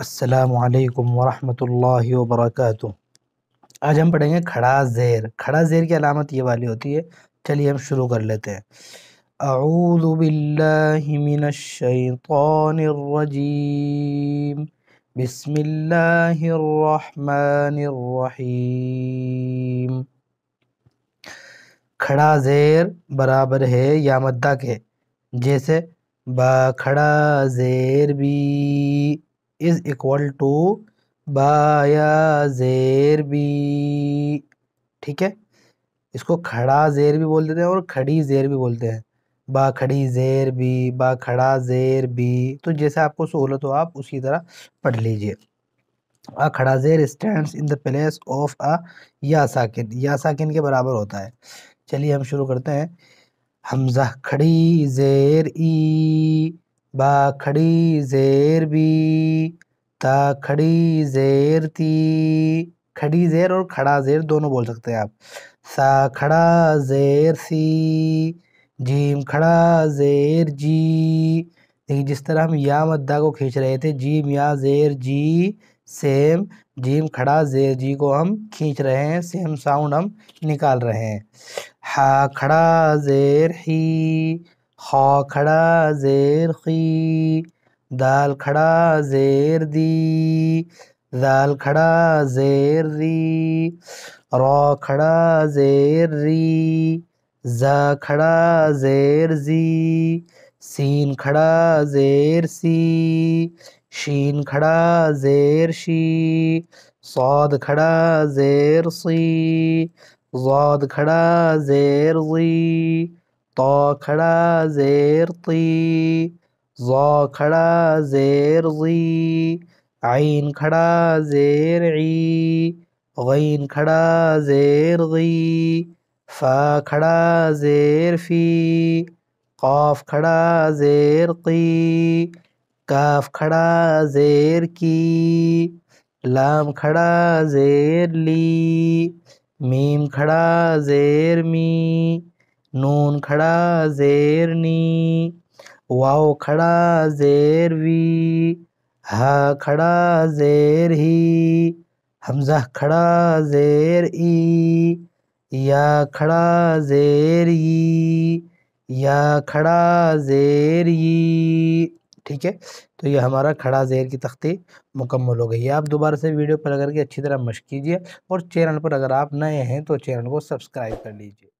असलकम वरहमल वबरक आज हम पढ़ेंगे खड़ा ज़ेर खड़ा ज़ेर की अलामत ये वाली होती है चलिए हम शुरू कर लेते हैं अऊबिल्लिमिनशैतरजीम बसमिल्लाम खड़ा ज़ेर बराबर है या मद्दा के जैसे खड़ा ज़ेर भी इज इक्वल टू बाया जेर बी ठीक है इसको खड़ा जेर भी बोल देते हैं और खड़ी जेर भी बोलते हैं बा खड़ी जेर बी बा खड़ा जेर बी तो जैसे आपको सहूलत हो तो आप उसी तरह पढ़ लीजिए अ खड़ा जेर stand in the place of अ या साकिन या साकिन के बराबर होता है चलिए हम शुरू करते हैं हमजा खड़ी जेर ई बा खड़ी जेर भी खड़ी जेर ती खड़ी जेर और खड़ा जेर दोनों बोल सकते हैं आप सा खड़ा जेर सी जीम खड़ा जेर जी देखिए जिस तरह हम या मद्दा को खींच रहे थे जीम या जेर जी सेम जीम खड़ा जेर जी को हम खींच रहे हैं सेम साउंड हम निकाल रहे हैं हा खड़ा जेर ही खा खड़ा जेर खी दाल खड़ा जेर दी दाल खड़ा जेर री रॉ खड़ा जेर री जा खड़ा जेर जी सीन खड़ा जेर सी शीन खड़ा जेर शी सौद खड़ा जेर सी जौद खड़ा जेर जी तो खड़ा ज़ेर ती ज़ो खड़ा ज़ेर ज़ी आइन खड़ा ज़ेर ई गैन खड़ा ज़ेर गी फ़ा खड़ा ज़ेर फ़ी क़ाफ खड़ा ज़ेर की काफ खड़ा ज़ेर की लाम खड़ा ज़ेर ली मीम खड़ा ज़ेर मी नून खड़ा जेर नी वाओ खड़ा जेर वी हा खड़ा जेर ही हमजा खड़ा जेर ई या खड़ा जेर ई या खड़ा जेर ई ठीक है तो ये हमारा खड़ा जेर की तख्ती मुकम्मल हो गई है आप दोबारा से वीडियो पर के अच्छी तरह मश कीजिए और चैनल पर अगर आप नए हैं तो चैनल को सब्सक्राइब कर लीजिए